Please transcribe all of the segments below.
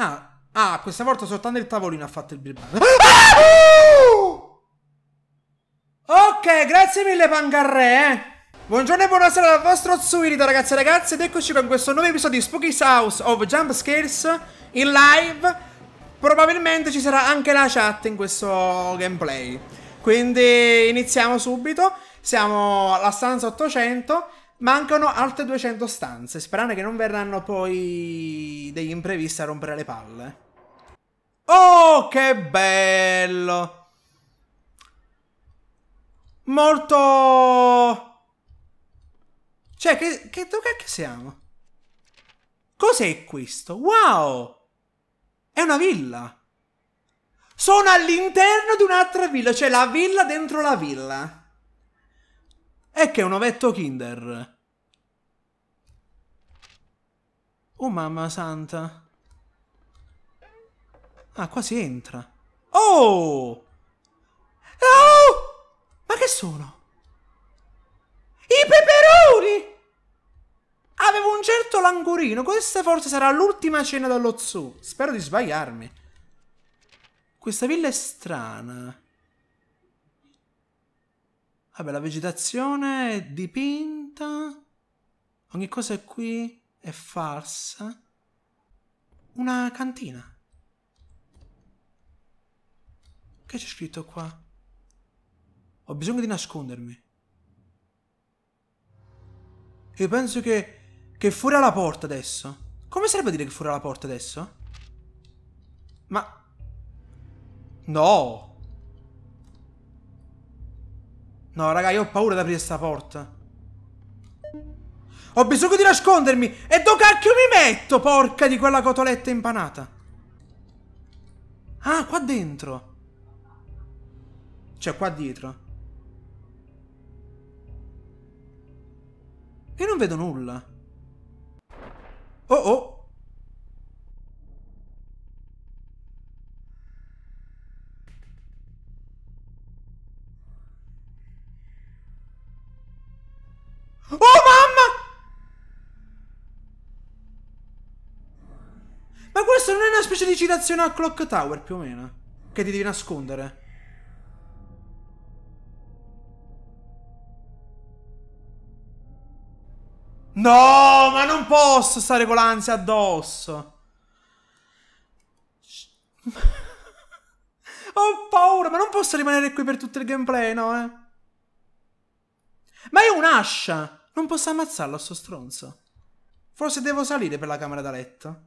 Ah, ah, questa volta soltanto il tavolino ha fatto il birbante. Ah! Ok, grazie mille Pangarre, eh. Buongiorno e buonasera dal vostro Zuirito ragazzi e ragazze ed eccoci con questo nuovo episodio di Spooky House of Jump Scares in live. Probabilmente ci sarà anche la chat in questo gameplay. Quindi iniziamo subito. Siamo alla stanza 800 Mancano altre 200 stanze, sperando che non verranno poi degli imprevisti a rompere le palle. Oh, che bello! Molto... Cioè, che, che, dove che siamo? Cos'è questo? Wow! È una villa! Sono all'interno di un'altra villa, cioè la villa dentro la villa. E che è un ovetto Kinder. Oh mamma santa. Ah, qua si entra. Oh! Oh! Ma che sono? I peperoni! Avevo un certo langurino. Questa forse sarà l'ultima cena dello zoo. Spero di sbagliarmi. Questa villa è strana. Vabbè, la vegetazione è dipinta. Ogni cosa è qui è farsa. Una cantina. Che c'è scritto qua? Ho bisogno di nascondermi. Io penso che... Che fuori alla porta adesso. Come sarebbe dire che fuori alla porta adesso? Ma... No! No, raga, io ho paura di aprire questa porta. Ho bisogno di nascondermi! E dove cacchio mi metto, porca di quella cotoletta impanata? Ah, qua dentro. Cioè, qua dietro. Io non vedo nulla. Oh oh! Ma questo non è una specie di citazione a Clock Tower, più o meno? Che ti devi nascondere. No, ma non posso stare con l'ansia addosso. Ho paura, ma non posso rimanere qui per tutto il gameplay, no, eh? Ma è un'ascia! Non posso ammazzarlo, sto stronzo. Forse devo salire per la camera da letto.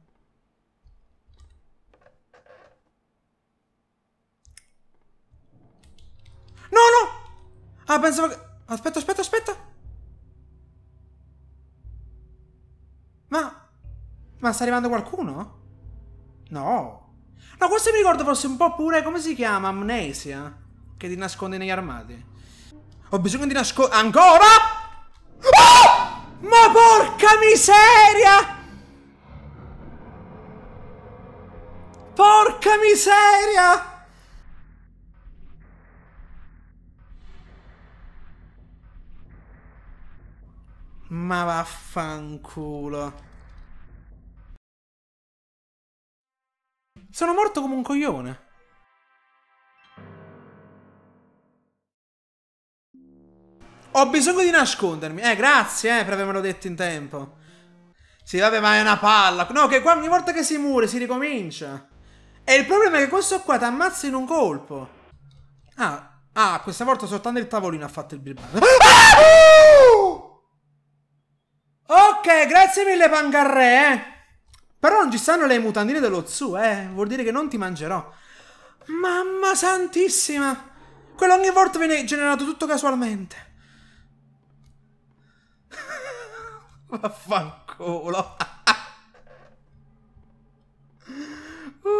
Ah, pensavo che... Aspetta, aspetta, aspetta! Ma... Ma sta arrivando qualcuno? No. No, questo mi ricordo fosse un po' pure... Come si chiama? Amnesia? Che ti nasconde negli armadi. Ho bisogno di nascondere... Ancora? Oh! Ma porca miseria! Porca miseria! Ma vaffanculo. Sono morto come un coglione. Ho bisogno di nascondermi. Eh, grazie, eh, per avermelo detto in tempo. Sì, vabbè, ma è una palla. No, che qua ogni volta che si muore si ricomincia. E il problema è che questo qua ti ammazza in un colpo. Ah, ah, questa volta soltanto il tavolino ha fatto il birbano. Ah! Ok, grazie mille Pangarre, eh. Però non ci stanno le mutandine dello zoo, eh. Vuol dire che non ti mangerò. Mamma santissima. Quello ogni volta viene generato tutto casualmente. Vaffanculo. uh.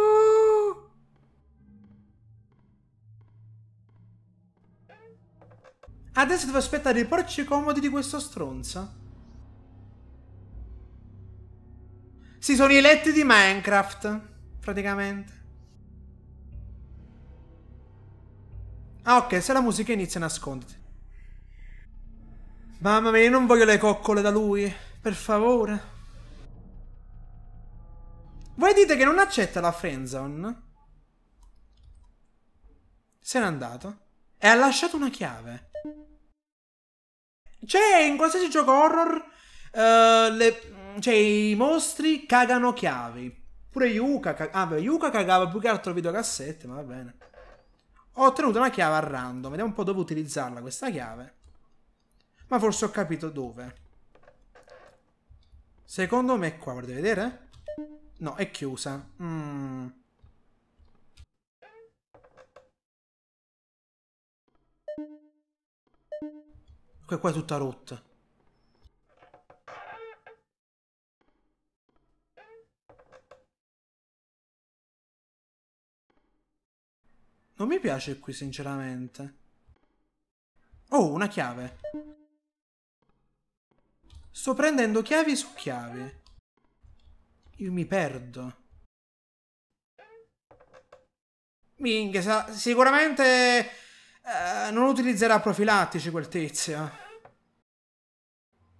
Adesso devo aspettare i porci comodi di questo stronzo. Si sono i letti di Minecraft, praticamente. Ah, ok, se la musica inizia nasconditi. Mamma mia, io non voglio le coccole da lui. Per favore. Voi dite che non accetta la friendzone? Se n'è andato. E ha lasciato una chiave. Cioè, in qualsiasi gioco horror... Uh, le, cioè, i mostri cagano chiavi. Pure Yuka, cag- ah, beh, Yuka cagava più che altro videocassette, ma va bene. Ho ottenuto una chiave a random, vediamo un po' dove utilizzarla questa chiave. Ma forse ho capito dove. Secondo me è qua, volete vedere? No, è chiusa. Mm. Qua è tutta rotta. Non mi piace qui, sinceramente. Oh, una chiave. Sto prendendo chiavi su chiavi. Io mi perdo. Minchia, sicuramente eh, non utilizzerà profilattici quel tizio.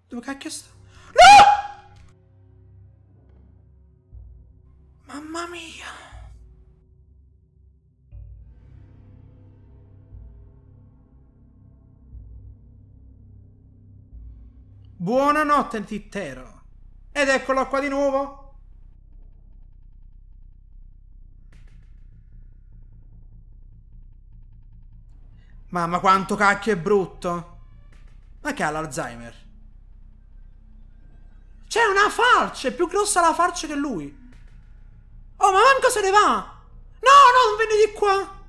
Dove cacchio sta? No! Mamma mia! Buonanotte Tittero. Ed eccolo qua di nuovo. Mamma quanto cacchio è brutto. Ma che ha l'Alzheimer? C'è una farce! È più grossa la farce che lui! Oh, ma manco se ne va! No, no, non vieni di qua!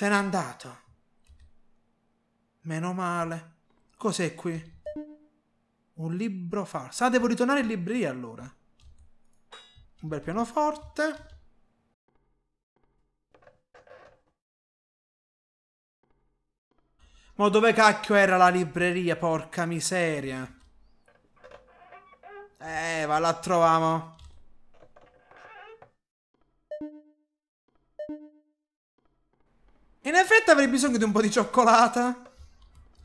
Se n'è andato. Meno male. Cos'è qui? Un libro falso. Ah, devo ritornare in libreria allora. Un bel pianoforte. Ma dove cacchio era la libreria, porca miseria? Eh, va la troviamo. In effetti avrei bisogno di un po' di cioccolata.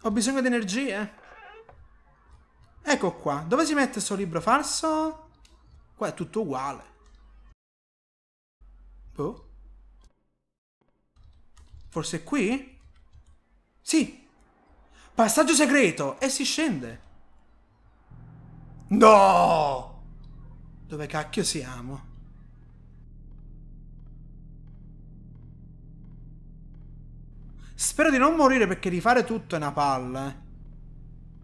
Ho bisogno di energie. Ecco qua. Dove si mette sto libro falso? Qua è tutto uguale. Boh. Forse qui? Sì. Passaggio segreto. E si scende. No! Dove cacchio siamo? Spero di non morire perché rifare tutto è una palla.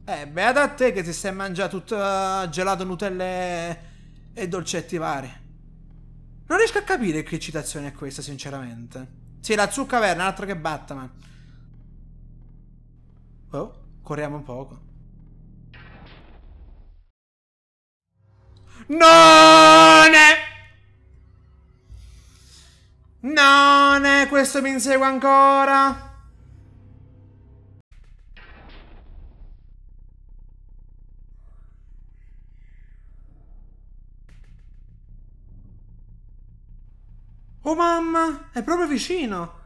Eh. eh, beata a te che ti stai mangiando tutto uh, gelato, nutelle e... dolcetti vari. Non riesco a capire che citazione è questa, sinceramente. Sì, la zucca verna, l'altra che Batman. Oh, corriamo un poco. None! None, questo mi insegue ancora! Oh mamma, è proprio vicino.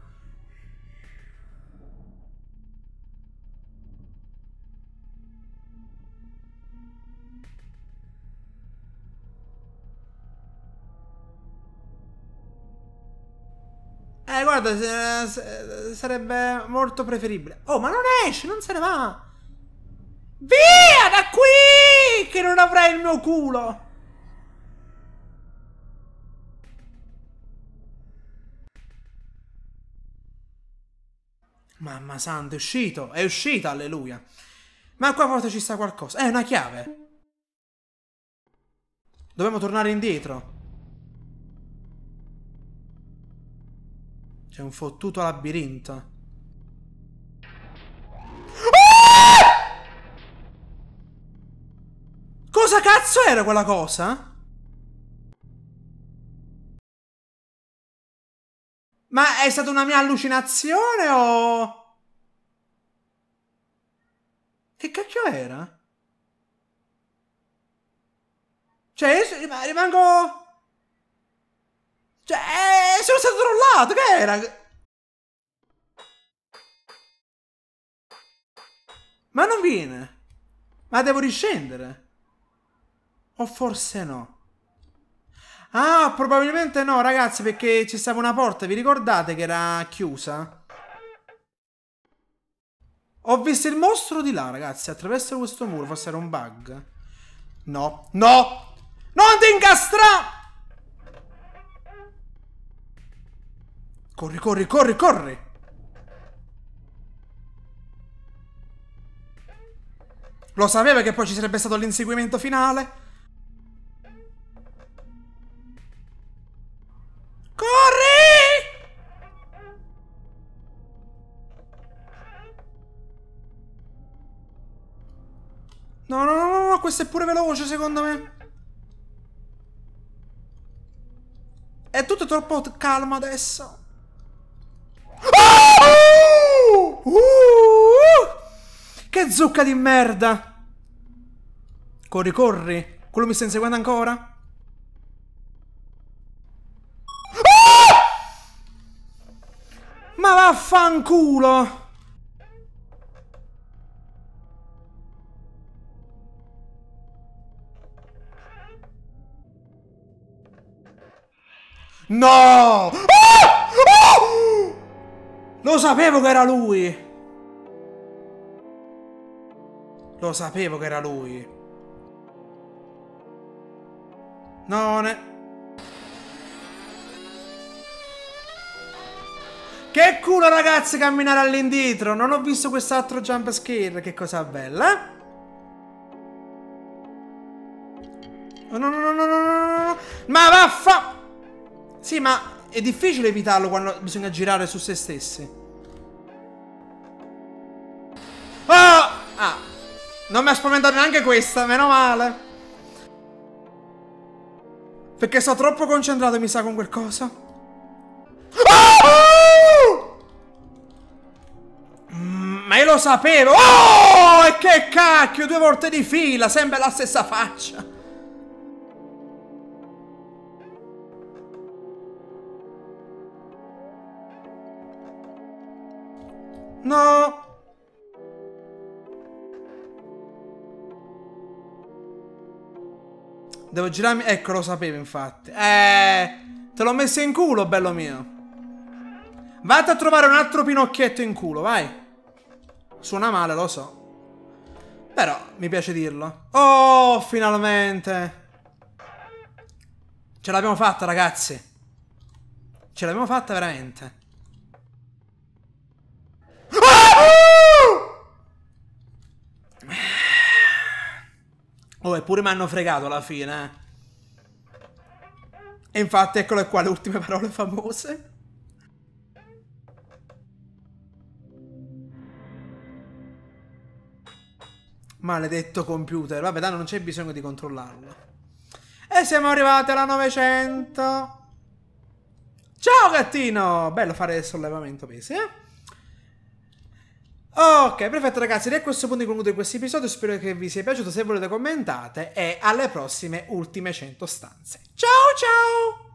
Eh, guarda, sarebbe molto preferibile. Oh, ma non esce, non se ne va. Via da qui! Che non avrai il mio culo. Mamma santa, è uscito, è uscita, alleluia. Ma qua forse ci sta qualcosa. È una chiave. Dobbiamo tornare indietro. C'è un fottuto labirinto. Ah! Cosa cazzo era quella cosa? Ma è stata una mia allucinazione o... Che cacchio era? Cioè, io rimango... Cioè, eh, sono stato trollato, che era? Ma non viene. Ma devo riscendere. O forse no. Ah, probabilmente no, ragazzi, perché c'è stata una porta, vi ricordate che era chiusa? Ho visto il mostro di là, ragazzi, attraverso questo muro, forse era un bug. No, no! Non ti incastra! Corri, corri, corri, corri! Lo sapeva che poi ci sarebbe stato l'inseguimento finale? questo è pure veloce, secondo me. È tutto troppo calmo adesso. Oh! Uh! Che zucca di merda! Corri, corri! Quello mi sta inseguendo ancora? Oh! Ma vaffanculo! No! Ah! Ah! Lo sapevo che era lui! Lo sapevo che era lui. No, ne... Che culo ragazzi camminare all'indietro Non ho visto quest'altro jump scare Che cosa bella No no no no no no Ma vaffa sì, ma è difficile evitarlo quando bisogna girare su se stessi. Oh! Ah! Non mi ha spaventato neanche questa, meno male. Perché sto troppo concentrato, mi sa, con qualcosa. Oh! Mm, ma io lo sapevo. Oh! E che cacchio, due volte di fila, sempre la stessa faccia. No! Devo girarmi... Ecco, lo sapevo infatti. Eh... Te l'ho messo in culo, bello mio. Vate a trovare un altro pinocchietto in culo, vai. Suona male, lo so. Però mi piace dirlo. Oh, finalmente. Ce l'abbiamo fatta, ragazzi. Ce l'abbiamo fatta veramente. Oh, eppure mi hanno fregato alla fine. Eh. E infatti eccole qua le ultime parole famose. Maledetto computer. Vabbè, tanto non c'è bisogno di controllarlo. E siamo arrivati alla 900. Ciao gattino! Bello fare il sollevamento pesi, eh? Ok, perfetto ragazzi, da questo punto concludo questo episodio, spero che vi sia piaciuto, se volete commentate e alle prossime ultime 100 stanze. Ciao ciao!